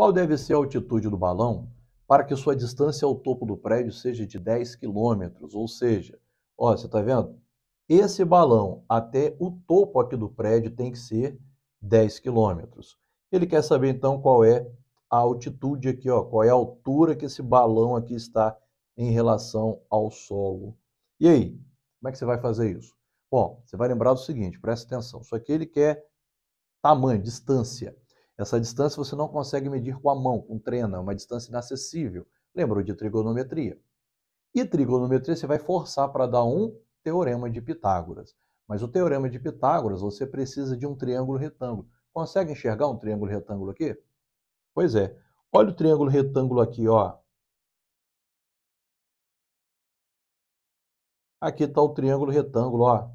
Qual deve ser a altitude do balão para que sua distância ao topo do prédio seja de 10 quilômetros? Ou seja, ó, você está vendo? Esse balão até o topo aqui do prédio tem que ser 10 quilômetros. Ele quer saber então qual é a altitude aqui, ó, qual é a altura que esse balão aqui está em relação ao solo. E aí, como é que você vai fazer isso? Bom, você vai lembrar do seguinte, presta atenção. Isso aqui ele quer tamanho, distância. Essa distância você não consegue medir com a mão, com treina, é uma distância inacessível. Lembrou de trigonometria? E trigonometria você vai forçar para dar um teorema de Pitágoras. Mas o teorema de Pitágoras você precisa de um triângulo retângulo. Consegue enxergar um triângulo retângulo aqui? Pois é. Olha o triângulo retângulo aqui, ó. Aqui está o triângulo retângulo, ó.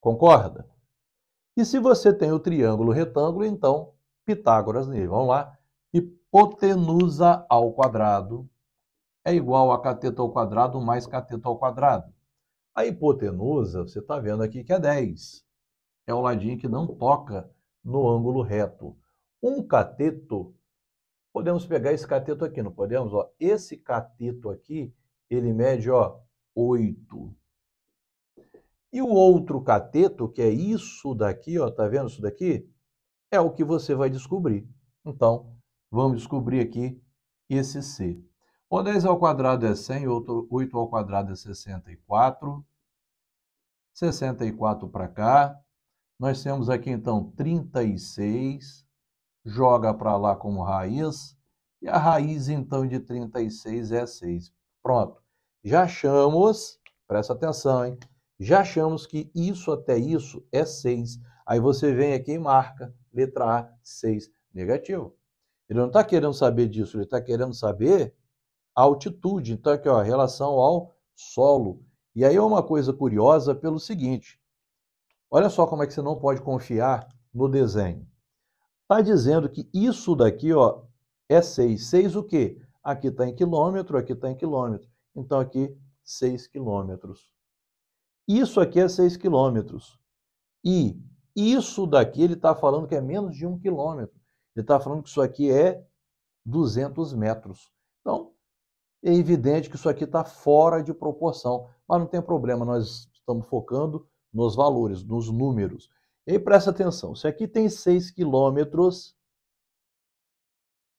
Concorda? E se você tem o triângulo retângulo, então Pitágoras nele. Vamos lá. Hipotenusa ao quadrado é igual a cateto ao quadrado mais cateto ao quadrado. A hipotenusa, você está vendo aqui que é 10. É o ladinho que não toca no ângulo reto. Um cateto, podemos pegar esse cateto aqui, não podemos? Ó, esse cateto aqui, ele mede ó, 8. E o outro cateto, que é isso daqui, ó, tá vendo isso daqui? É o que você vai descobrir. Então, vamos descobrir aqui esse C. O 10 ao quadrado é 100, 8 ao quadrado é 64. 64 para cá. Nós temos aqui, então, 36. Joga para lá como raiz. E a raiz, então, de 36 é 6. Pronto. Já achamos, presta atenção, hein? Já achamos que isso até isso é 6. Aí você vem aqui e marca letra A, 6 negativo. Ele não está querendo saber disso, ele está querendo saber a altitude. Então, aqui, ó, relação ao solo. E aí é uma coisa curiosa pelo seguinte: olha só como é que você não pode confiar no desenho. Está dizendo que isso daqui ó, é 6. 6 o quê? Aqui está em quilômetro, aqui está em quilômetro. Então, aqui, 6 quilômetros. Isso aqui é 6 quilômetros. E isso daqui ele está falando que é menos de um quilômetro. Ele está falando que isso aqui é 200 metros. Então, é evidente que isso aqui está fora de proporção. Mas não tem problema, nós estamos focando nos valores, nos números. E aí presta atenção, se aqui tem 6 quilômetros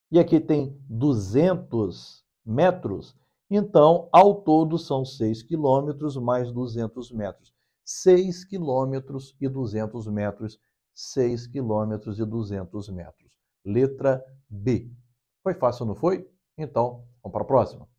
e aqui tem 200 metros, então, ao todo são 6 quilômetros mais 200 metros. 6 quilômetros e 200 metros, 6 quilômetros e 200 metros. Letra B. Foi fácil, não foi? Então, vamos para a próxima.